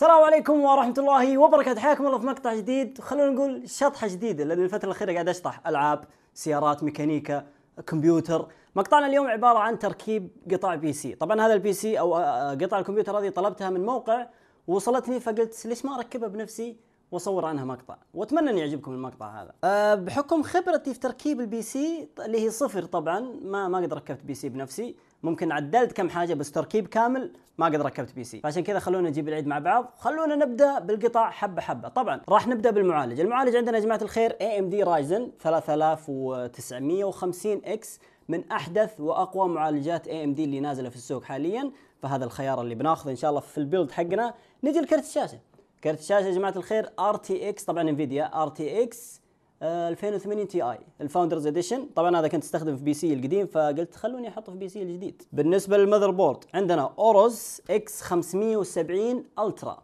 السلام عليكم ورحمة الله وبركاته حياكم الله في مقطع جديد خلونا نقول شطحة جديدة لأن الفترة الأخيرة قاعد أشطح ألعاب سيارات ميكانيكا كمبيوتر مقطعنا اليوم عبارة عن تركيب قطع بي سي طبعا هذا البي سي أو آه، آه، قطع الكمبيوتر هذه طلبتها من موقع ووصلتني فقلت ليش ما أركبها بنفسي واصور عنها مقطع واتمنى ان يعجبكم المقطع هذا أه بحكم خبرتي في تركيب البي سي اللي هي صفر طبعا ما ما قد ركبت بي سي بنفسي ممكن عدلت كم حاجه بس تركيب كامل ما قد ركبت بي سي فعشان كذا خلونا نجيب العيد مع بعض خلونا نبدا بالقطع حبه حبه طبعا راح نبدا بالمعالج المعالج عندنا يا جماعه الخير اي ام دي رايزن 3950 اكس من احدث واقوى معالجات اي ام دي اللي نازله في السوق حاليا فهذا الخيار اللي بناخذه ان شاء الله في البيلد حقنا نجي لكرت الشاشه كرت الشاشه يا جماعه الخير ار تي اكس طبعا انفيديا ار تي اكس 2008 تي اي الفاوندرز اديشن طبعا هذا كنت استخدم في بي سي القديم فقلت خلوني احطه في بي سي الجديد بالنسبه للمذر بورد عندنا اوروس اكس 570 الترا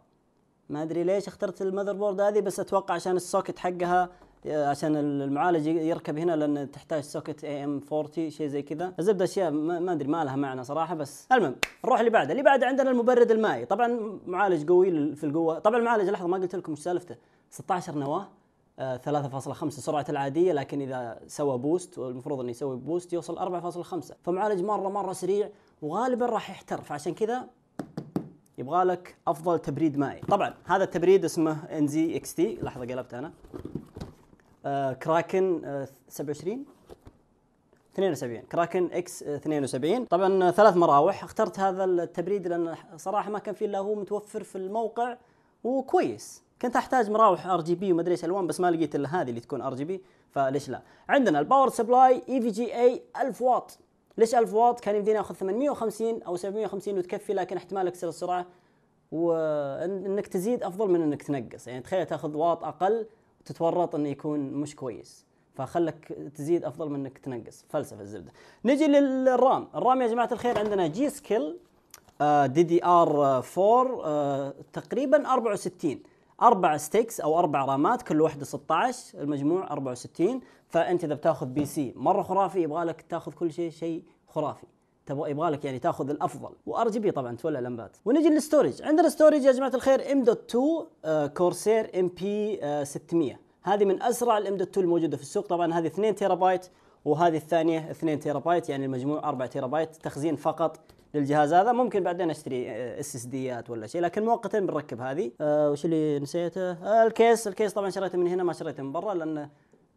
ما ادري ليش اخترت المذر بورد هذه بس اتوقع عشان السوكت حقها آه، عشان المعالج يركب هنا لان تحتاج سوكت اي ام 40 شيء زي كذا الزبده اشياء ما ادري ما لها معنى صراحه بس المهم نروح اللي بعده اللي بعده عندنا المبرد المائي طبعا معالج قوي في القوه طبعا المعالج لحظه ما قلت لكم ايش سالفته 16 نواه 3.5 سرعة العادية لكن إذا سوى بوست والمفروض أنه يسوي بوست يوصل 4.5 فمعالج مرة مرة سريع وغالبا راح يحتر فعشان كذا يبغى لك أفضل تبريد مائي طبعا هذا التبريد اسمه ان زي اكس تي لحظة قلبت أنا كراكن 27 72 كراكن اكس 72 طبعا ثلاث مراوح اخترت هذا التبريد لان صراحه ما كان فيه الا هو متوفر في الموقع وكويس كنت احتاج مراوح ار جي بي ومدري ايش الوان بس ما لقيت الا هذه اللي تكون ار جي بي فليش لا عندنا الباور سبلاي اي في جي اي 1000 واط ليش 1000 واط كان يمديني اخذ 850 او 750 وتكفي لكن احتمال اكسر السرعه وانك تزيد افضل من انك تنقص يعني تخيل تاخذ واط اقل وتتورط انه يكون مش كويس فخلك تزيد افضل من انك تنقص فلسفه الزبده نجي للرام الرام يا جماعه الخير عندنا جي سكيل دي دي ار 4 تقريبا 64 اربع ستيكس او اربع رامات كل واحده 16 المجموع 64 فانت اذا بتاخذ بي سي مره خرافي يبغى لك تاخذ كل شيء شيء خرافي تبغى يبغى لك يعني تاخذ الافضل وار جي بي طبعا تولع لمبات ونجي للستورج عندنا ستورج يا جماعه الخير ام دوت 2 آه، كورسير ام بي 600 آه، هذه من اسرع الام دوت 2 الموجوده في السوق طبعا هذه 2 تيرا بايت وهذه الثانيه 2 تيرا بايت يعني المجموع 4 تيرا بايت تخزين فقط للجهاز هذا ممكن بعدين اشتري آه، اس اس ديات ولا شيء لكن مؤقتا بنركب هذه آه وش اللي نسيته آه الكيس الكيس طبعا شريته من هنا ما شريته من برا لان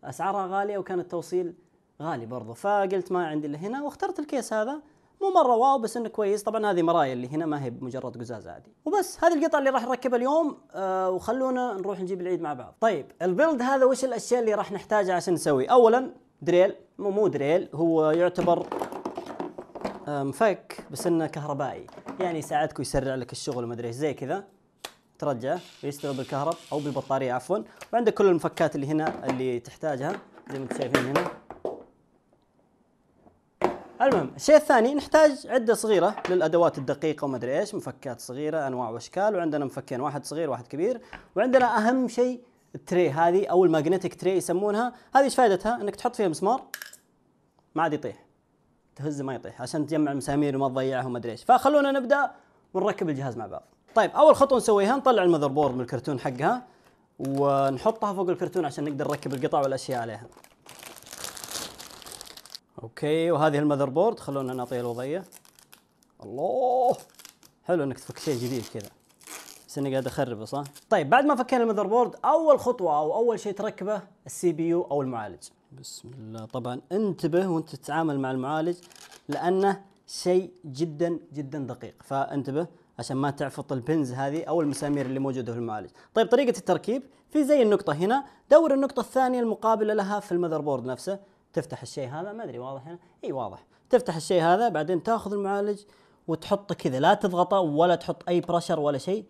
اسعارها غاليه وكان التوصيل غالي برضه فقلت ما عندي الا هنا واخترت الكيس هذا مو مره واو بس انه كويس طبعا هذه مرايا اللي هنا ما هي بمجرد قزاز عادي وبس هذه القطعه اللي راح نركبها اليوم آه وخلونا نروح نجيب العيد مع بعض طيب البيلد هذا وش الاشياء اللي راح نحتاجها عشان نسوي اولا دريل مو مو دريل هو يعتبر مفك بس انه كهربائي يعني يساعدك ويسرع لك الشغل وما ادري ايش زي كذا ترجعه ويشتغل بالكهرب او بالبطاريه عفوا وعندك كل المفكات اللي هنا اللي تحتاجها زي ما انتم شايفين هنا المهم الشيء الثاني نحتاج عده صغيره للادوات الدقيقه وما ادري ايش مفكات صغيره انواع واشكال وعندنا مفكين واحد صغير واحد كبير وعندنا اهم شيء التري هذه او الماجنتيك تري يسمونها هذه ايش فائدتها انك تحط فيها مسمار ما عاد يطيح تهز ما يطيح عشان تجمع المسامير وما تضيعها وما ادري ايش فخلونا نبدا ونركب الجهاز مع بعض طيب اول خطوه نسويها نطلع المذر بورد من الكرتون حقها ونحطها فوق الكرتون عشان نقدر نركب القطع والاشياء عليها اوكي وهذه المذر بورد خلونا نعطيها الوضعيه الله حلو انك تفك شيء جديد كذا بس اني قاعد اخربه صح؟ طيب بعد ما فكينا المذر بورد اول خطوه او اول شيء تركبه السي بي يو او المعالج. بسم الله طبعا انتبه وانت تتعامل مع المعالج لانه شيء جدا جدا دقيق فانتبه عشان ما تعفط البنز هذه او المسامير اللي موجوده في المعالج. طيب طريقه التركيب في زي النقطه هنا دور النقطه الثانيه المقابله لها في المذر بورد نفسه تفتح الشيء هذا ما ادري واضح هنا؟ اي واضح. تفتح الشيء هذا بعدين تاخذ المعالج وتحطه كذا لا تضغطه ولا تحط اي برشر ولا شيء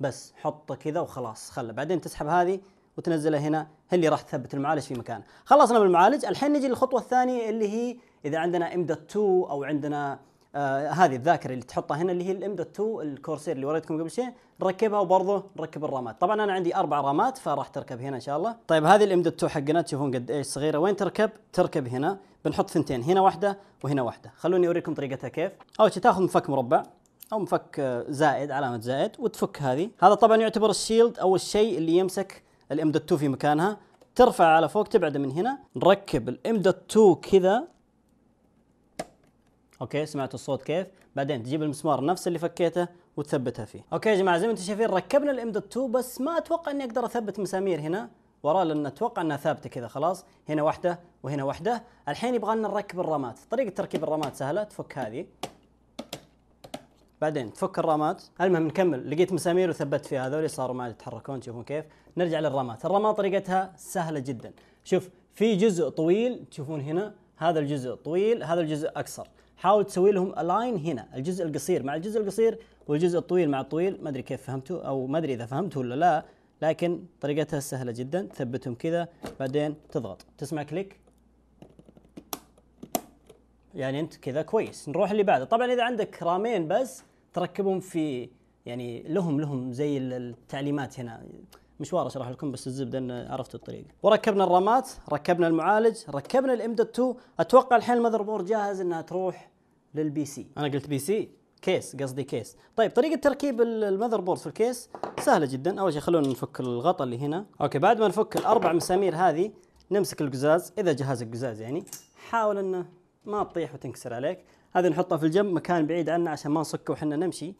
بس حطه كذا وخلاص خله بعدين تسحب هذه وتنزلها هنا هي اللي راح تثبت المعالج في مكانه خلصنا من المعالج الحين نجي للخطوه الثانيه اللي هي اذا عندنا ام دوت 2 او عندنا آه هذه الذاكره اللي تحطها هنا اللي هي الام دوت 2 الكورسير اللي وريتكم قبل شيء نركبها وبرضه نركب الرامات طبعا انا عندي اربع رامات فراح تركب هنا ان شاء الله طيب هذه الام دوت 2 حقنا تشوفون قد ايش صغيره وين تركب تركب هنا بنحط ثنتين هنا واحده وهنا واحده خلوني اوريكم طريقتها كيف اول شيء تاخذ مفك مربع او مفك زائد علامه زائد وتفك هذه هذا طبعا يعتبر الشيلد او الشيء اللي يمسك الام دوت 2 في مكانها ترفع على فوق تبعده من هنا نركب الام دوت 2 كذا اوكي سمعتوا الصوت كيف بعدين تجيب المسمار نفس اللي فكيته وتثبتها فيه اوكي يا جماعه زي ما انتم شايفين ركبنا الام دوت 2 بس ما اتوقع اني اقدر اثبت مسامير هنا وراه لان اتوقع انها ثابته كذا خلاص هنا واحده وهنا واحده الحين يبغى لنا نركب الرامات طريقه تركيب الرامات سهله تفك هذه بعدين تفك الرامات المهم نكمل لقيت مسامير وثبت فيها هذول صاروا ما يتحركون تشوفون كيف نرجع للرامات الرامات طريقتها سهله جدا شوف في جزء طويل تشوفون هنا هذا الجزء طويل هذا الجزء اقصر حاول تسوي لهم الاين هنا الجزء القصير مع الجزء القصير والجزء الطويل مع الطويل ما ادري كيف فهمتوا او ما ادري اذا فهمتوا ولا لا لكن طريقتها سهله جدا تثبتهم كذا بعدين تضغط تسمع كليك يعني انت كذا كويس نروح اللي بعده طبعا اذا عندك رامين بس تركبهم في يعني لهم لهم زي التعليمات هنا مشوار اشرح لكم بس الزبده ان عرفتوا الطريق وركبنا الرامات ركبنا المعالج ركبنا الام دوت 2 اتوقع الحين المذر بورد جاهز انها تروح للبي سي انا قلت بي سي كيس قصدي كيس طيب طريقه تركيب المذر بورد في الكيس سهله جدا اول شيء خلونا نفك الغطاء اللي هنا اوكي بعد ما نفك الاربع مسامير هذه نمسك القزاز اذا جهاز القزاز يعني حاول انه ما تطيح وتنكسر عليك هذه نحطها في الجنب مكان بعيد عنا عشان ما نصكه وحنا نمشي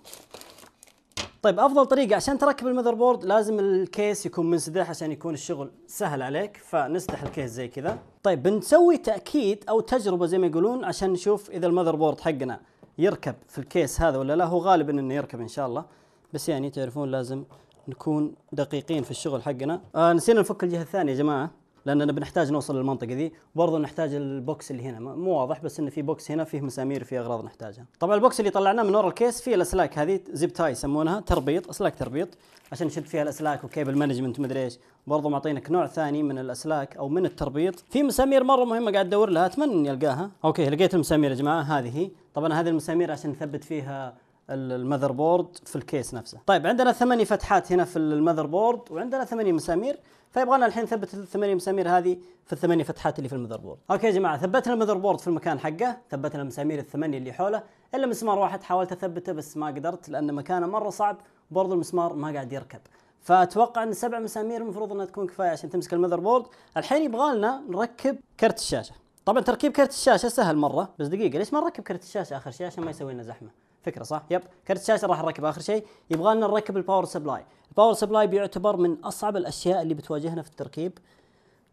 طيب افضل طريقه عشان تركب المذر بورد لازم الكيس يكون منسدح عشان يكون الشغل سهل عليك فنسدح الكيس زي كذا طيب بنسوي تاكيد او تجربه زي ما يقولون عشان نشوف اذا المذر بورد حقنا يركب في الكيس هذا ولا لا هو غالبا انه يركب ان شاء الله بس يعني تعرفون لازم نكون دقيقين في الشغل حقنا آه نسينا نفك الجهه الثانيه يا جماعه لاننا بنحتاج نوصل للمنطقه ذي وبرضه نحتاج البوكس اللي هنا مو واضح بس انه في بوكس هنا فيه مسامير فيه اغراض نحتاجها طبعا البوكس اللي طلعناه من ورا الكيس فيه الاسلاك هذه زيب تاي يسمونها تربيط اسلاك تربيط عشان نشد فيها الاسلاك وكيبل مانجمنت مدري ايش برضه معطينك نوع ثاني من الاسلاك او من التربيط في مسامير مره مهمه قاعد ادور لها اتمنى اني القاها اوكي لقيت المسامير يا جماعه هذه هي طبعا هذه المسامير عشان نثبت فيها المذر بورد في الكيس نفسه طيب عندنا ثمانية فتحات هنا في المذر بورد وعندنا ثمانية مسامير فيبغانا الحين نثبت الثمانية مسامير هذه في الثمانية فتحات اللي في المذر بورد اوكي يا جماعة ثبتنا المذر بورد في المكان حقه ثبتنا المسامير الثمانية اللي حوله الا مسمار واحد حاولت اثبته بس ما قدرت لان مكانه مرة صعب برضو المسمار ما قاعد يركب فاتوقع ان سبع مسامير المفروض انها تكون كفايه عشان تمسك المذر بورد الحين يبغالنا نركب كرت الشاشه طبعا تركيب كرت الشاشه سهل مره بس دقيقه ليش ما نركب كرت الشاشه اخر شيء عشان ما يسوي لنا زحمه فكره صح يب كرت الشاشه راح نركبه اخر شيء يبغى لنا نركب الباور سبلاي الباور سبلاي بيعتبر من اصعب الاشياء اللي بتواجهنا في التركيب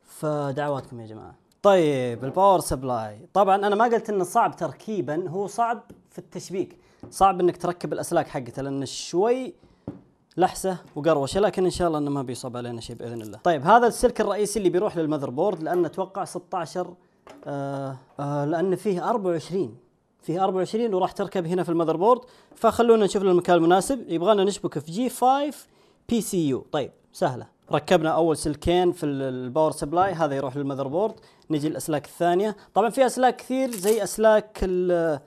فدعواتكم يا جماعه طيب الباور سبلاي طبعا انا ما قلت انه صعب تركيبا هو صعب في التشبيك صعب انك تركب الاسلاك حقته لان شوي لحسه وقروشه لكن ان شاء الله انه ما بيصب علينا شيء باذن الله. طيب هذا السلك الرئيسي اللي بيروح للمذر بورد لان اتوقع 16 آه آه لان فيه 24 فيه 24 وراح تركب هنا في المذر بورد فخلونا نشوف له المكان المناسب يبغانا نشبك في جي 5 بي سي يو طيب سهله ركبنا اول سلكين في الباور سبلاي هذا يروح للمذر بورد نجي الاسلاك الثانيه طبعا في اسلاك كثير زي اسلاك ال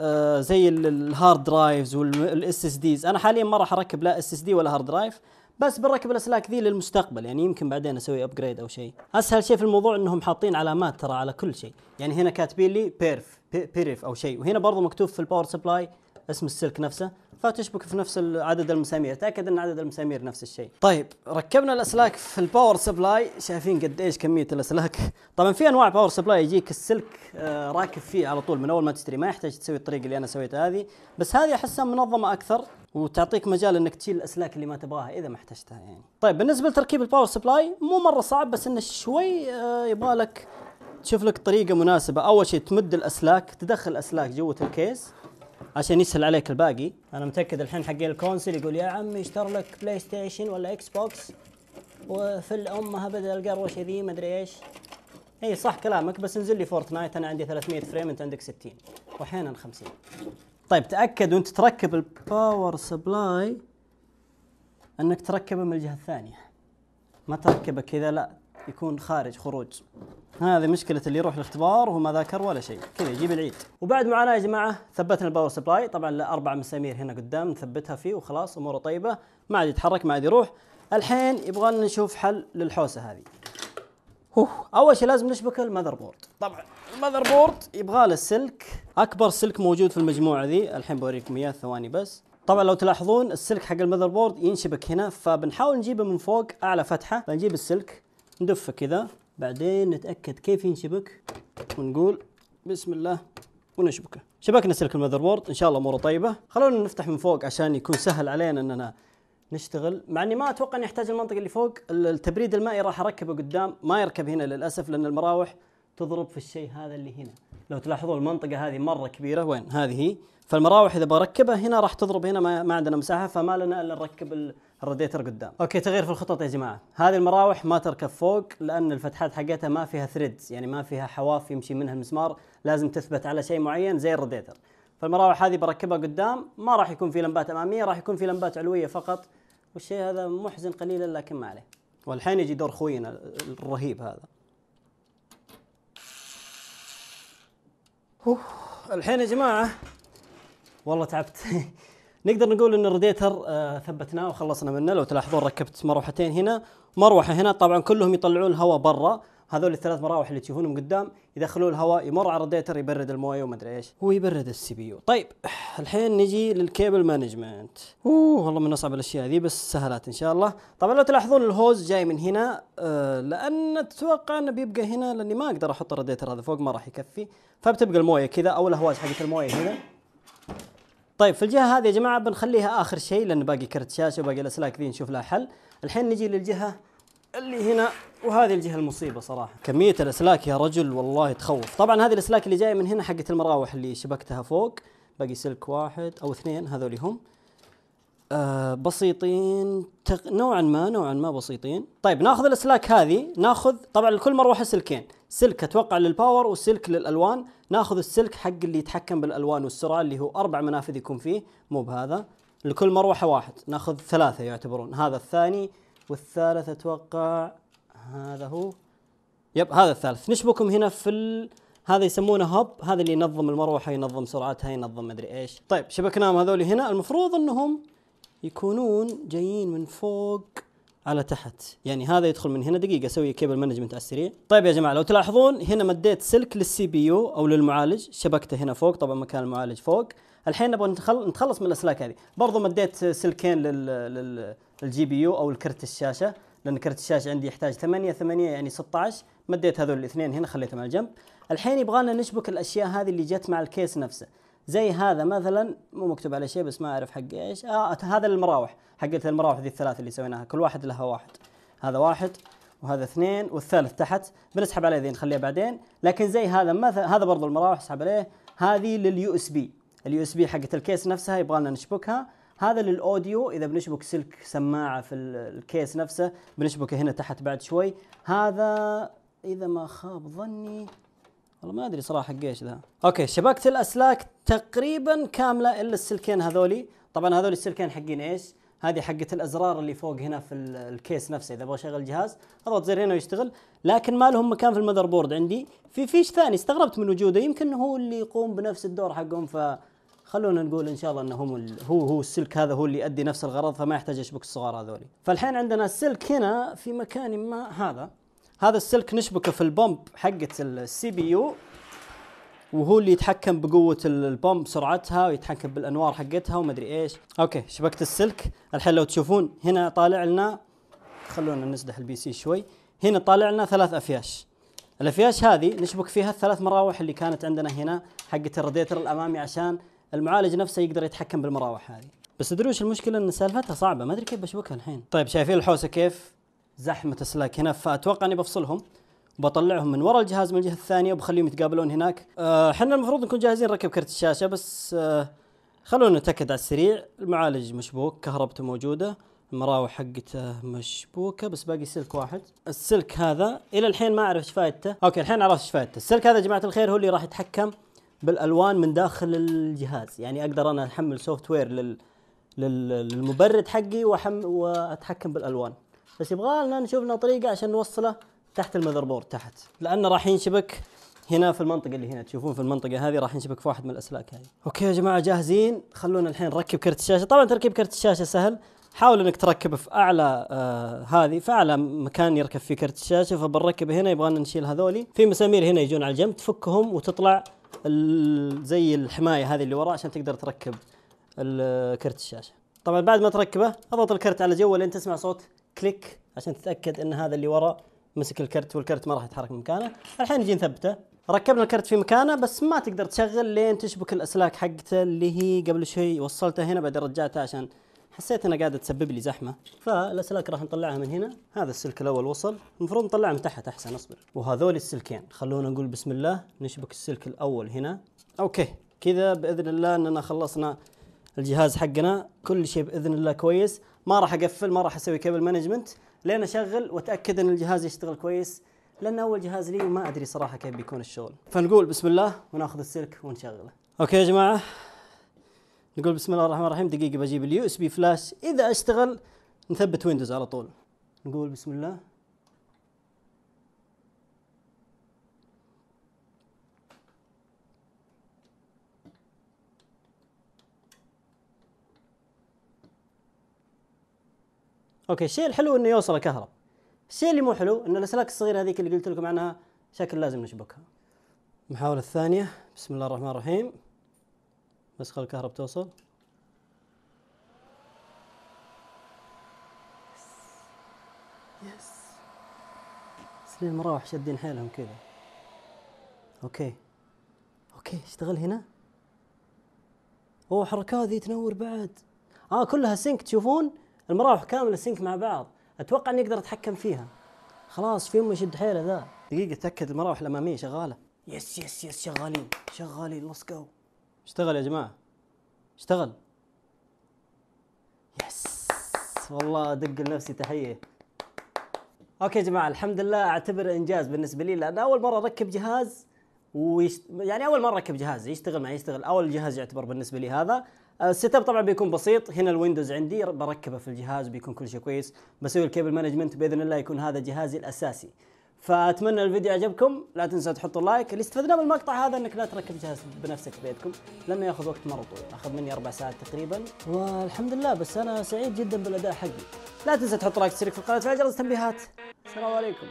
آه، زي الهارد درايفز والاس اس ديز انا حاليا ما راح اركب لا اس اس دي ولا هارد درايف بس بنركب الاسلاك ذي للمستقبل يعني يمكن بعدين اسوي ابجريد او شيء اسهل شيء في الموضوع انهم حاطين علامات ترى على كل شيء يعني هنا كاتبين لي بيرف بيريف او شيء وهنا برضه مكتوب في الباور سبلاي اسم السلك نفسه فتشبك في نفس عدد المسامير تاكد ان عدد المسامير نفس الشيء طيب ركبنا الاسلاك في الباور سبلاي شايفين قد ايش كميه الاسلاك طبعا في انواع باور سبلاي يجيك السلك آه، راكب فيه على طول من اول ما تشتري ما يحتاج تسوي الطريقه اللي انا سويتها هذه بس هذه احسها منظمه اكثر وتعطيك مجال انك تشيل الاسلاك اللي ما تبغاها اذا ما احتجتها يعني. طيب بالنسبه لتركيب الباور سبلاي مو مره صعب بس انه شوي آه، يبغى لك تشوف لك طريقة مناسبة أول شيء تمد الأسلاك تدخل الأسلاك جوة الكيس عشان يسهل عليك الباقي أنا متأكد الحين حق الكونسل يقول يا عمي اشتر لك بلاي ستيشن ولا إكس بوكس وفي الأمها بدل القروشة ذي مدري إيش اي صح كلامك بس انزل لي فورتنايت انا عندي 300 فريم انت عندك 60 واحيانا 50 طيب تاكد وانت تركب الباور سبلاي انك تركبه من الجهه الثانيه ما تركبه كذا لا يكون خارج خروج هذه مشكلة اللي يروح الاختبار وهو ما ذاكر ولا شيء، كذا يجيب العيد. وبعد معاناة يا جماعة ثبتنا الباور سبلاي، طبعا له أربع مسامير هنا قدام نثبتها فيه وخلاص أموره طيبة، ما عاد يتحرك ما عاد يروح. الحين يبغى لنا نشوف حل للحوسة هذه. أوه. أول شيء لازم نشبك المذر بورد، طبعا المذر بورد يبغى له سلك، أكبر سلك موجود في المجموعة ذي، الحين بوريكم إياه ثواني بس. طبعا لو تلاحظون السلك حق المذر بورد ينشبك هنا فبنحاول نجيبه من فوق أعلى فتحة، فنجيب السلك ندفه كذا بعدين نتاكد كيف ينشبك ونقول بسم الله ونشبكه شبكنا سلك المذر بورد ان شاء الله اموره طيبه خلونا نفتح من فوق عشان يكون سهل علينا اننا نشتغل مع اني ما اتوقع اني احتاج المنطقه اللي فوق التبريد المائي راح اركبه قدام ما يركب هنا للاسف لان المراوح تضرب في الشيء هذا اللي هنا لو تلاحظون المنطقه هذه مره كبيره وين هذه هي فالمراوح اذا بركبها هنا راح تضرب هنا ما, ما عندنا مساحه فما لنا الا نركب الراديتر قدام اوكي تغيير في الخطط يا جماعه هذه المراوح ما تركب فوق لان الفتحات حقتها ما فيها ثريدز يعني ما فيها حواف يمشي منها المسمار لازم تثبت على شيء معين زي الراديتر فالمراوح هذه بركبها قدام ما راح يكون في لمبات اماميه راح يكون في لمبات علويه فقط والشيء هذا محزن قليلا لكن ما عليه والحين يجي دور خوينا الرهيب هذا أوه. الحين يا جماعه والله تعبت نقدر نقول ان الراديتر آه، ثبتناه وخلصنا منه لو تلاحظون ركبت مروحتين هنا مروحه هنا طبعا كلهم يطلعون الهواء برا هذول الثلاث مراوح اللي تشوفونهم قدام يدخلون الهواء يمر على الراديتر يبرد المويه وما ادري ايش هو يبرد السي بي يو طيب الحين نجي للكيبل مانجمنت اوه والله من اصعب الاشياء ذي بس سهلات ان شاء الله طبعا لو تلاحظون الهوز جاي من هنا آه لان اتوقع انه بيبقى هنا لاني ما اقدر احط الراديتر هذا فوق ما راح يكفي فبتبقى المويه كذا او الهواز حقت المويه هنا طيب في الجهه هذه يا جماعه بنخليها اخر شيء لان باقي كرت شاشه وباقي الاسلاك ذي نشوف لها حل الحين نجي للجهه اللي هنا وهذه الجهه المصيبه صراحه كميه الاسلاك يا رجل والله تخوف طبعا هذه الاسلاك اللي جايه من هنا حقت المراوح اللي شبكتها فوق باقي سلك واحد او اثنين هذول هم آه بسيطين تق... نوعا ما نوعا ما بسيطين طيب ناخذ الاسلاك هذه ناخذ طبعا لكل مروحه سلكين سلك اتوقع للباور وسلك للالوان ناخذ السلك حق اللي يتحكم بالالوان والسرعه اللي هو اربع منافذ يكون فيه مو بهذا لكل مروحه واحد ناخذ ثلاثه يعتبرون هذا الثاني والثالث اتوقع هذا هو يب هذا الثالث نشبكهم هنا في ال... هذا يسمونه هب هذا اللي ينظم المروحه ينظم سرعتها ينظم مدري ايش طيب شبكناهم هذول هنا المفروض انهم يكونون جايين من فوق على تحت يعني هذا يدخل من هنا دقيقه اسوي كيبل مانجمنت على السريع طيب يا جماعه لو تلاحظون هنا مديت سلك للسي بي يو او للمعالج شبكته هنا فوق طبعا مكان المعالج فوق الحين نبغى نتخلص من الاسلاك هذه برضو مديت سلكين للجي بي يو او الكرت الشاشه لان كرت الشاشه عندي يحتاج 8 8 يعني 16 مديت هذول الاثنين هنا خليتهم على الجنب الحين يبغانا نشبك الاشياء هذه اللي جت مع الكيس نفسه زي هذا مثلا مو مكتوب عليه شيء بس ما اعرف حق ايش آه هذا المراوح حقت المراوح ذي الثلاث اللي سويناها كل واحد لها واحد هذا واحد وهذا اثنين والثالث تحت بنسحب عليه ذي نخليها بعدين لكن زي هذا مثلا هذا برضو المراوح اسحب عليه هذه لليو اس بي اليو اس بي حقت الكيس نفسها يبغى لنا نشبكها هذا للاوديو اذا بنشبك سلك سماعه في الكيس نفسه بنشبكه هنا تحت بعد شوي هذا اذا ما خاب ظني والله ما ادري صراحه حق ايش ذا اوكي شبكه الاسلاك تقريبا كامله الا السلكين هذولي طبعا هذول السلكين حقين ايش هذه حقه الازرار اللي فوق هنا في الكيس نفسه اذا ابغى اشغل الجهاز اضغط زر هنا ويشتغل لكن ما لهم مكان في المذر بورد عندي في فيش ثاني استغربت من وجوده يمكن هو اللي يقوم بنفس الدور حقهم ف خلونا نقول ان شاء الله انه هم هو هو السلك هذا هو اللي يؤدي نفس الغرض فما يحتاج اشبك الصغار هذولي فالحين عندنا السلك هنا في مكان ما هذا هذا السلك نشبكه في البومب حقه السي بي يو وهو اللي يتحكم بقوة البومب سرعتها ويتحكم بالانوار حقتها ومدري ايش اوكي شبكت السلك الحين لو تشوفون هنا طالع لنا خلونا نسدح البي سي شوي هنا طالع لنا ثلاث افياش الافياش هذه نشبك فيها الثلاث مراوح اللي كانت عندنا هنا حقة الراديتر الامامي عشان المعالج نفسه يقدر يتحكم بالمراوح هذه بس تدري وش المشكله ان سالفتها صعبه ما ادري كيف بشبكها الحين طيب شايفين الحوسه كيف زحمه اسلاك هنا فاتوقع اني بفصلهم وبطلعهم من ورا الجهاز من الجهه الثانيه وبخليهم يتقابلون هناك آه، احنا المفروض نكون جاهزين نركب كرت الشاشه بس أه خلونا نتاكد على السريع المعالج مشبوك كهربته موجوده المراوح حقته مشبوكه بس باقي سلك واحد السلك هذا الى الحين ما اعرف ايش فائدته اوكي الحين عرفت ايش فائدته السلك هذا يا جماعه الخير هو اللي راح يتحكم بالالوان من داخل الجهاز يعني اقدر انا احمل سوفت وير لل... للمبرد حقي واتحكم بالالوان بس يبغى لنا نشوف لنا طريقه عشان نوصله تحت المذر بورد تحت لانه راح ينشبك هنا في المنطقه اللي هنا تشوفون في المنطقه هذه راح ينشبك في واحد من الاسلاك هذه اوكي يا جماعه جاهزين خلونا الحين نركب كرت الشاشه طبعا تركيب كرت الشاشه سهل حاول انك تركبه في اعلى آه هذه في اعلى مكان يركب فيه كرت الشاشه فبنركبه هنا يبغى لنا نشيل هذولي في مسامير هنا يجون على الجنب تفكهم وتطلع زي الحمايه هذه اللي وراء عشان تقدر تركب كرت الشاشه طبعا بعد ما تركبه اضغط الكرت على جوه لين تسمع صوت كليك عشان تتاكد ان هذا اللي ورا مسك الكرت والكرت ما راح يتحرك من مكانه الحين نجي نثبته ركبنا الكرت في مكانه بس ما تقدر تشغل لين تشبك الاسلاك حقته اللي هي قبل شوي وصلتها هنا بعدين رجعتها عشان حسيت انها قاعده تسبب لي زحمه فالاسلاك راح نطلعها من هنا هذا السلك الاول وصل المفروض نطلعه من تحت احسن اصبر وهذول السلكين خلونا نقول بسم الله نشبك السلك الاول هنا اوكي كذا باذن الله اننا خلصنا الجهاز حقنا كل شيء باذن الله كويس ما راح اقفل ما راح اسوي كيبل مانجمنت لين اشغل واتاكد ان الجهاز يشتغل كويس لان اول جهاز لي وما ادري صراحه كيف بيكون الشغل فنقول بسم الله وناخذ السلك ونشغله اوكي يا جماعه نقول بسم الله الرحمن الرحيم دقيقه بجيب اليو اس بي فلاش اذا اشتغل نثبت ويندوز على طول نقول بسم الله اوكي الشيء الحلو انه يوصل كهرب الشيء اللي مو حلو ان الاسلاك الصغيره هذيك اللي قلت لكم عنها شكل لازم نشبكها المحاولة الثانية بسم الله الرحمن الرحيم بس خل الكهرب توصل يس بس المراوح شادين حيلهم كذا اوكي اوكي اشتغل هنا اوه حركات ذي تنور بعد اه كلها سينك تشوفون المراوح كامله سينك مع بعض اتوقع اني اقدر اتحكم فيها خلاص في امي شد حيله ذا دقيقه تاكد المراوح الاماميه شغاله يس يس يس شغالين شغالين ليتس جو اشتغل يا جماعه اشتغل يس والله ادق لنفسي تحيه اوكي يا جماعه الحمد لله اعتبر انجاز بالنسبه لي لان اول مره اركب جهاز ويشت... يعني اول مره اركب جهاز يشتغل ما يشتغل اول جهاز يعتبر بالنسبه لي هذا السيت اب طبعا بيكون بسيط هنا الويندوز عندي بركبه في الجهاز بيكون كل شيء كويس بسوي الكيبل مانجمنت باذن الله يكون هذا جهازي الاساسي فاتمنى الفيديو عجبكم لا تنسوا تحطوا لايك اللي استفدناه من المقطع هذا انك لا تركب جهاز بنفسك بيتكم لانه ياخذ وقت مره طويل اخذ مني اربع ساعات تقريبا والحمد لله بس انا سعيد جدا بالاداء حقي لا تنسى تحط لايك تشترك في القناه وتفعل جرس التنبيهات السلام عليكم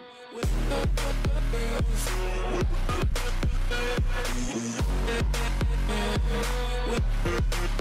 We'll